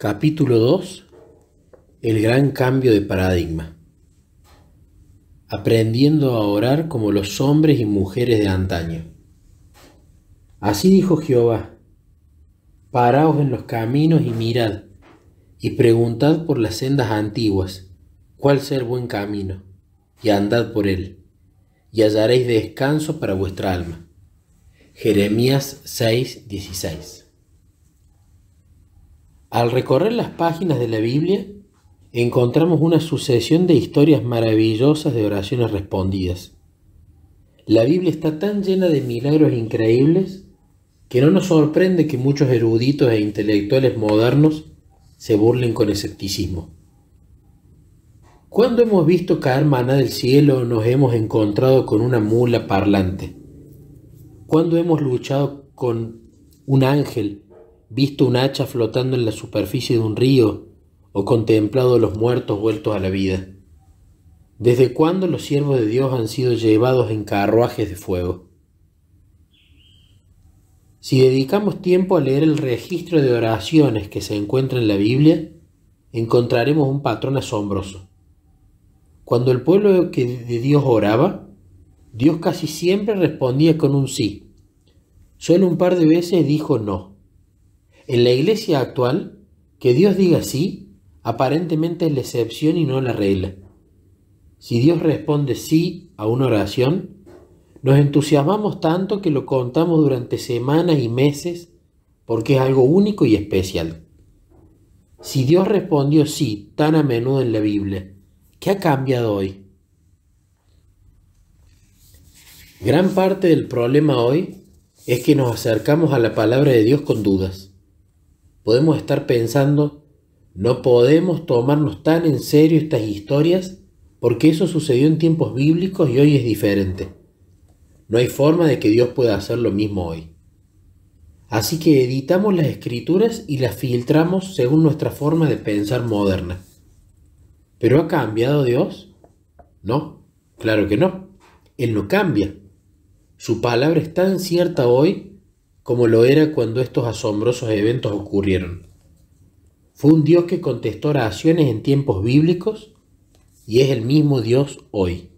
Capítulo 2. El gran cambio de paradigma. Aprendiendo a orar como los hombres y mujeres de antaño. Así dijo Jehová, paraos en los caminos y mirad, y preguntad por las sendas antiguas, cuál ser el buen camino, y andad por él, y hallaréis descanso para vuestra alma. Jeremías 6:16 al recorrer las páginas de la Biblia, encontramos una sucesión de historias maravillosas de oraciones respondidas. La Biblia está tan llena de milagros increíbles que no nos sorprende que muchos eruditos e intelectuales modernos se burlen con escepticismo. Cuando hemos visto caer maná del cielo, nos hemos encontrado con una mula parlante. Cuando hemos luchado con un ángel visto un hacha flotando en la superficie de un río o contemplado los muertos vueltos a la vida? ¿Desde cuándo los siervos de Dios han sido llevados en carruajes de fuego? Si dedicamos tiempo a leer el registro de oraciones que se encuentra en la Biblia, encontraremos un patrón asombroso. Cuando el pueblo de Dios oraba, Dios casi siempre respondía con un sí. Solo un par de veces dijo no. En la iglesia actual, que Dios diga sí, aparentemente es la excepción y no la regla. Si Dios responde sí a una oración, nos entusiasmamos tanto que lo contamos durante semanas y meses porque es algo único y especial. Si Dios respondió sí tan a menudo en la Biblia, ¿qué ha cambiado hoy? Gran parte del problema hoy es que nos acercamos a la palabra de Dios con dudas podemos estar pensando, no podemos tomarnos tan en serio estas historias porque eso sucedió en tiempos bíblicos y hoy es diferente. No hay forma de que Dios pueda hacer lo mismo hoy. Así que editamos las escrituras y las filtramos según nuestra forma de pensar moderna. ¿Pero ha cambiado Dios? No, claro que no. Él no cambia. Su palabra es tan cierta hoy como lo era cuando estos asombrosos eventos ocurrieron. Fue un Dios que contestó oraciones en tiempos bíblicos y es el mismo Dios hoy.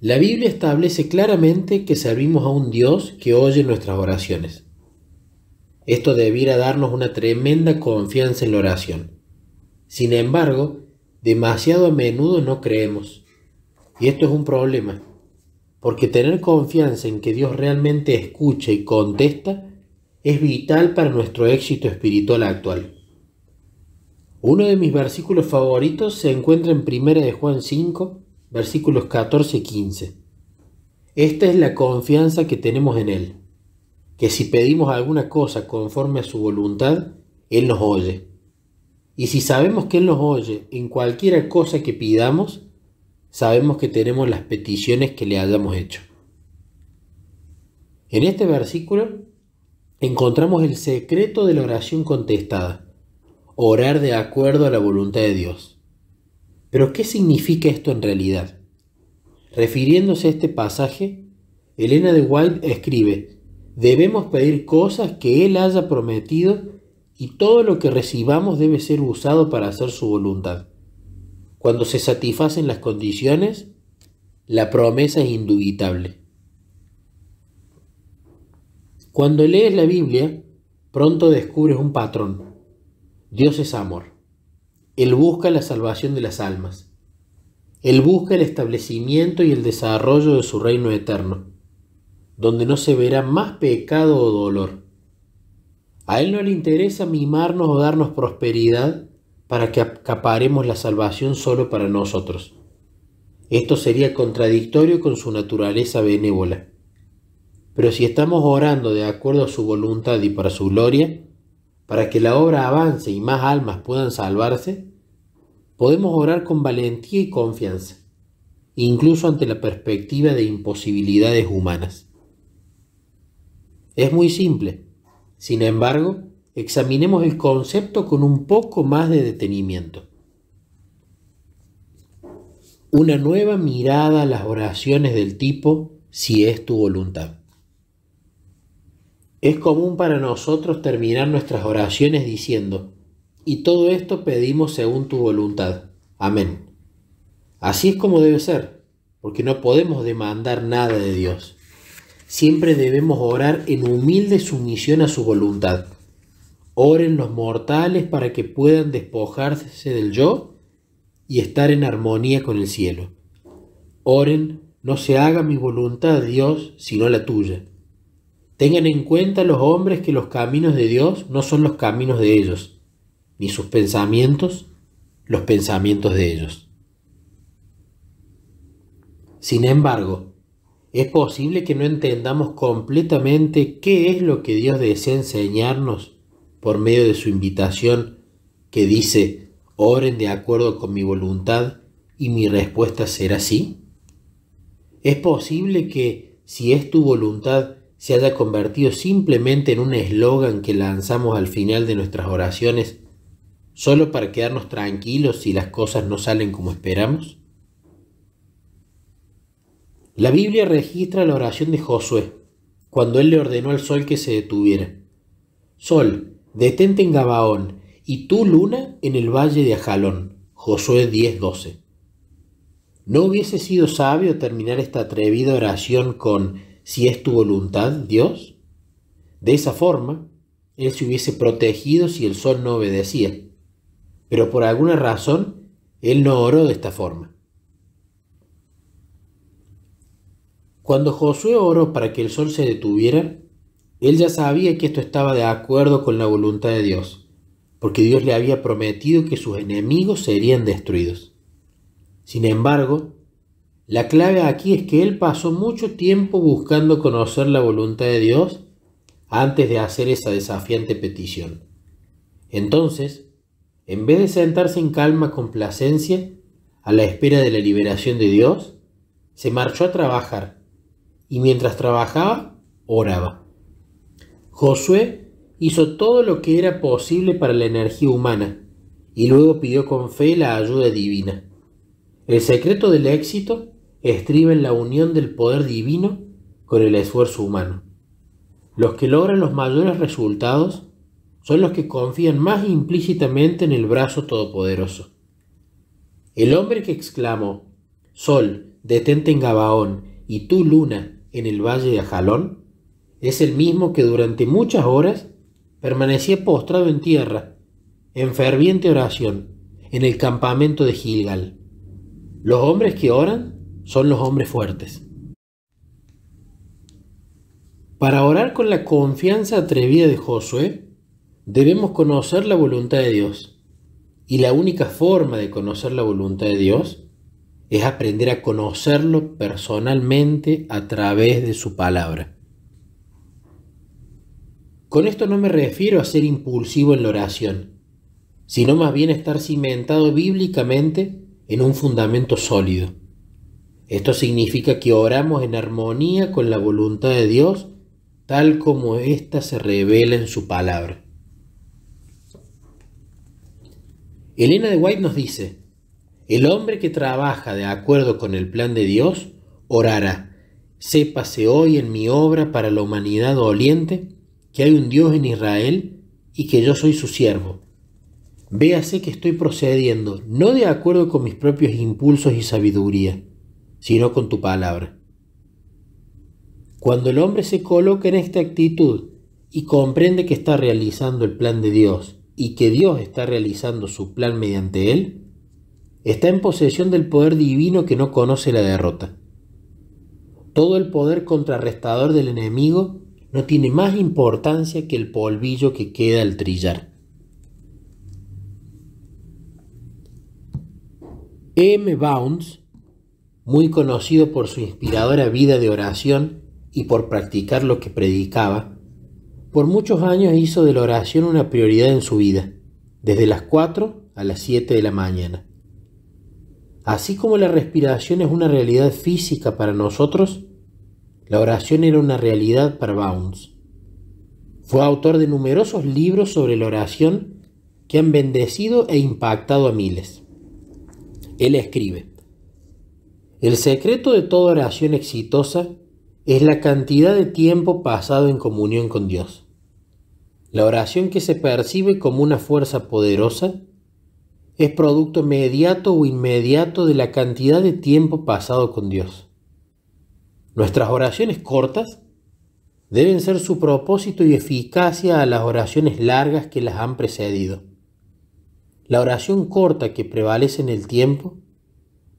La Biblia establece claramente que servimos a un Dios que oye nuestras oraciones. Esto debiera darnos una tremenda confianza en la oración. Sin embargo, demasiado a menudo no creemos. Y esto es un problema porque tener confianza en que Dios realmente escucha y contesta es vital para nuestro éxito espiritual actual. Uno de mis versículos favoritos se encuentra en 1 de Juan 5, versículos 14 y 15. Esta es la confianza que tenemos en Él, que si pedimos alguna cosa conforme a su voluntad, Él nos oye. Y si sabemos que Él nos oye en cualquiera cosa que pidamos, sabemos que tenemos las peticiones que le hayamos hecho. En este versículo encontramos el secreto de la oración contestada, orar de acuerdo a la voluntad de Dios. Pero ¿qué significa esto en realidad? Refiriéndose a este pasaje, Elena de White escribe, debemos pedir cosas que Él haya prometido y todo lo que recibamos debe ser usado para hacer su voluntad. Cuando se satisfacen las condiciones, la promesa es indubitable. Cuando lees la Biblia, pronto descubres un patrón. Dios es amor. Él busca la salvación de las almas. Él busca el establecimiento y el desarrollo de su reino eterno, donde no se verá más pecado o dolor. A Él no le interesa mimarnos o darnos prosperidad para que acaparemos la salvación solo para nosotros. Esto sería contradictorio con su naturaleza benévola. Pero si estamos orando de acuerdo a su voluntad y para su gloria, para que la obra avance y más almas puedan salvarse, podemos orar con valentía y confianza, incluso ante la perspectiva de imposibilidades humanas. Es muy simple. Sin embargo, Examinemos el concepto con un poco más de detenimiento. Una nueva mirada a las oraciones del tipo si es tu voluntad. Es común para nosotros terminar nuestras oraciones diciendo, y todo esto pedimos según tu voluntad. Amén. Así es como debe ser, porque no podemos demandar nada de Dios. Siempre debemos orar en humilde sumisión a su voluntad oren los mortales para que puedan despojarse del yo y estar en armonía con el cielo. Oren, no se haga mi voluntad, Dios, sino la tuya. Tengan en cuenta los hombres que los caminos de Dios no son los caminos de ellos, ni sus pensamientos los pensamientos de ellos. Sin embargo, es posible que no entendamos completamente qué es lo que Dios desea enseñarnos por medio de su invitación que dice, oren de acuerdo con mi voluntad y mi respuesta será sí? ¿Es posible que, si es tu voluntad, se haya convertido simplemente en un eslogan que lanzamos al final de nuestras oraciones, solo para quedarnos tranquilos si las cosas no salen como esperamos? La Biblia registra la oración de Josué, cuando él le ordenó al sol que se detuviera. Sol, Detente en Gabaón, y tú, luna en el valle de Ajalón. Josué 10:12. ¿No hubiese sido sabio terminar esta atrevida oración con Si es tu voluntad, Dios? De esa forma, él se hubiese protegido si el sol no obedecía. Pero por alguna razón, él no oró de esta forma. Cuando Josué oró para que el sol se detuviera, él ya sabía que esto estaba de acuerdo con la voluntad de Dios, porque Dios le había prometido que sus enemigos serían destruidos. Sin embargo, la clave aquí es que él pasó mucho tiempo buscando conocer la voluntad de Dios antes de hacer esa desafiante petición. Entonces, en vez de sentarse en calma complacencia a la espera de la liberación de Dios, se marchó a trabajar y mientras trabajaba, oraba. Josué hizo todo lo que era posible para la energía humana y luego pidió con fe la ayuda divina. El secreto del éxito estriba en la unión del poder divino con el esfuerzo humano. Los que logran los mayores resultados son los que confían más implícitamente en el brazo todopoderoso. El hombre que exclamó, Sol, detente en Gabaón, y tú, luna, en el valle de Ajalón, es el mismo que durante muchas horas permanecía postrado en tierra, en ferviente oración, en el campamento de Gilgal. Los hombres que oran son los hombres fuertes. Para orar con la confianza atrevida de Josué, debemos conocer la voluntad de Dios. Y la única forma de conocer la voluntad de Dios es aprender a conocerlo personalmente a través de su palabra. Con esto no me refiero a ser impulsivo en la oración, sino más bien estar cimentado bíblicamente en un fundamento sólido. Esto significa que oramos en armonía con la voluntad de Dios, tal como ésta se revela en su palabra. Elena de White nos dice, el hombre que trabaja de acuerdo con el plan de Dios, orará, sépase hoy en mi obra para la humanidad doliente, que hay un Dios en Israel y que yo soy su siervo. Véase que estoy procediendo no de acuerdo con mis propios impulsos y sabiduría, sino con tu palabra. Cuando el hombre se coloca en esta actitud y comprende que está realizando el plan de Dios y que Dios está realizando su plan mediante él, está en posesión del poder divino que no conoce la derrota. Todo el poder contrarrestador del enemigo no tiene más importancia que el polvillo que queda al trillar. M. Bounds, muy conocido por su inspiradora vida de oración y por practicar lo que predicaba, por muchos años hizo de la oración una prioridad en su vida, desde las 4 a las 7 de la mañana. Así como la respiración es una realidad física para nosotros, la oración era una realidad para Bounds. Fue autor de numerosos libros sobre la oración que han bendecido e impactado a miles. Él escribe, El secreto de toda oración exitosa es la cantidad de tiempo pasado en comunión con Dios. La oración que se percibe como una fuerza poderosa es producto inmediato o inmediato de la cantidad de tiempo pasado con Dios. Nuestras oraciones cortas deben ser su propósito y eficacia a las oraciones largas que las han precedido. La oración corta que prevalece en el tiempo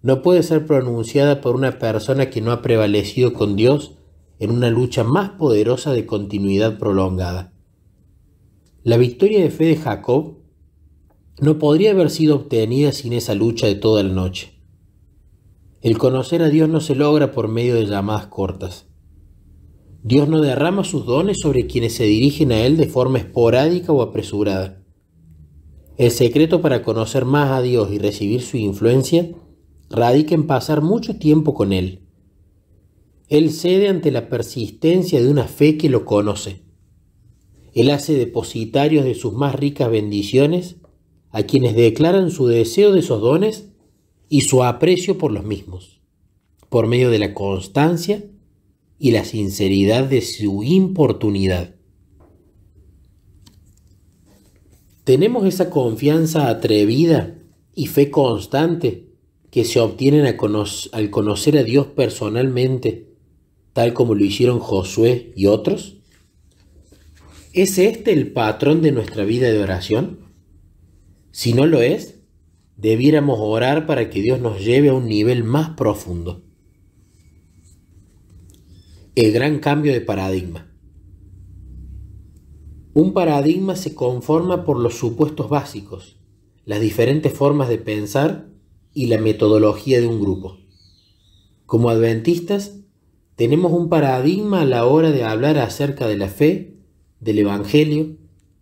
no puede ser pronunciada por una persona que no ha prevalecido con Dios en una lucha más poderosa de continuidad prolongada. La victoria de fe de Jacob no podría haber sido obtenida sin esa lucha de toda la noche. El conocer a Dios no se logra por medio de llamadas cortas. Dios no derrama sus dones sobre quienes se dirigen a Él de forma esporádica o apresurada. El secreto para conocer más a Dios y recibir su influencia radica en pasar mucho tiempo con Él. Él cede ante la persistencia de una fe que lo conoce. Él hace depositarios de sus más ricas bendiciones a quienes declaran su deseo de esos dones y su aprecio por los mismos, por medio de la constancia y la sinceridad de su importunidad. Tenemos esa confianza atrevida y fe constante que se obtienen al conocer a Dios personalmente, tal como lo hicieron Josué y otros. ¿Es este el patrón de nuestra vida de oración? Si no lo es, debiéramos orar para que Dios nos lleve a un nivel más profundo. El gran cambio de paradigma. Un paradigma se conforma por los supuestos básicos, las diferentes formas de pensar y la metodología de un grupo. Como adventistas, tenemos un paradigma a la hora de hablar acerca de la fe, del Evangelio,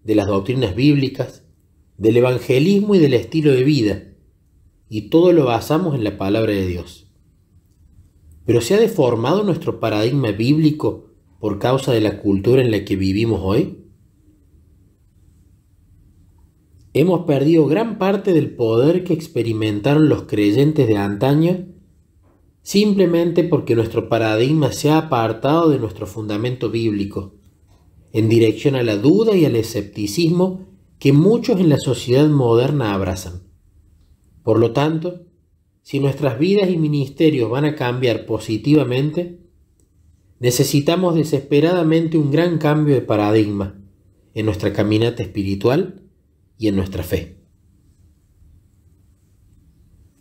de las doctrinas bíblicas, del evangelismo y del estilo de vida, y todo lo basamos en la palabra de Dios. Pero se ha deformado nuestro paradigma bíblico por causa de la cultura en la que vivimos hoy. Hemos perdido gran parte del poder que experimentaron los creyentes de antaño simplemente porque nuestro paradigma se ha apartado de nuestro fundamento bíblico, en dirección a la duda y al escepticismo que muchos en la sociedad moderna abrazan. Por lo tanto, si nuestras vidas y ministerios van a cambiar positivamente, necesitamos desesperadamente un gran cambio de paradigma en nuestra caminata espiritual y en nuestra fe.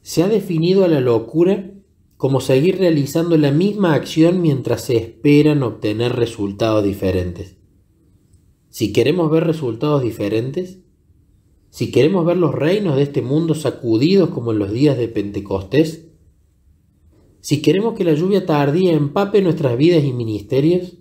Se ha definido a la locura como seguir realizando la misma acción mientras se esperan obtener resultados diferentes si queremos ver resultados diferentes, si queremos ver los reinos de este mundo sacudidos como en los días de Pentecostés, si queremos que la lluvia tardía empape nuestras vidas y ministerios,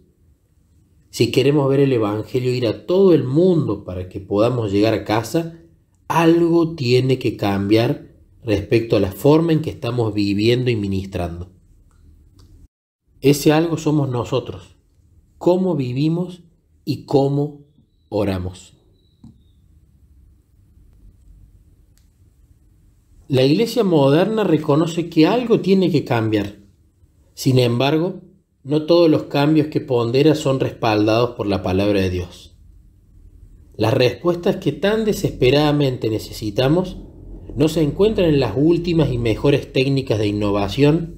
si queremos ver el Evangelio ir a todo el mundo para que podamos llegar a casa, algo tiene que cambiar respecto a la forma en que estamos viviendo y ministrando. Ese algo somos nosotros, cómo vivimos y cómo Oramos. La iglesia moderna reconoce que algo tiene que cambiar. Sin embargo, no todos los cambios que pondera son respaldados por la palabra de Dios. Las respuestas que tan desesperadamente necesitamos no se encuentran en las últimas y mejores técnicas de innovación,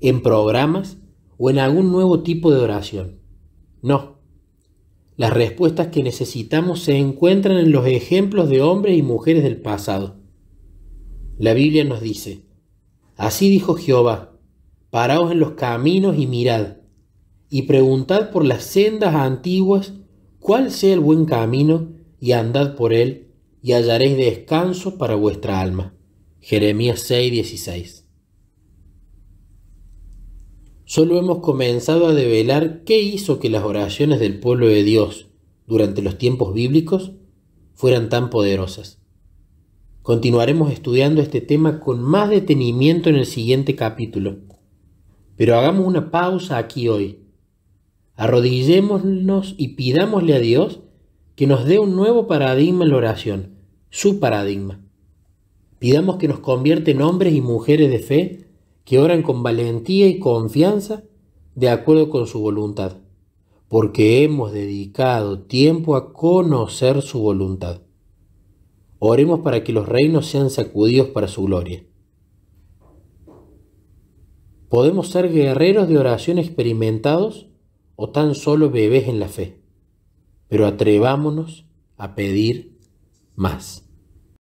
en programas o en algún nuevo tipo de oración. No las respuestas que necesitamos se encuentran en los ejemplos de hombres y mujeres del pasado. La Biblia nos dice, Así dijo Jehová, paraos en los caminos y mirad, y preguntad por las sendas antiguas cuál sea el buen camino, y andad por él, y hallaréis descanso para vuestra alma. Jeremías 6:16 solo hemos comenzado a develar qué hizo que las oraciones del pueblo de Dios durante los tiempos bíblicos fueran tan poderosas. Continuaremos estudiando este tema con más detenimiento en el siguiente capítulo, pero hagamos una pausa aquí hoy. Arrodillémonos y pidámosle a Dios que nos dé un nuevo paradigma en la oración, su paradigma. Pidamos que nos convierta en hombres y mujeres de fe que oran con valentía y confianza de acuerdo con su voluntad, porque hemos dedicado tiempo a conocer su voluntad. Oremos para que los reinos sean sacudidos para su gloria. ¿Podemos ser guerreros de oración experimentados o tan solo bebés en la fe? Pero atrevámonos a pedir más.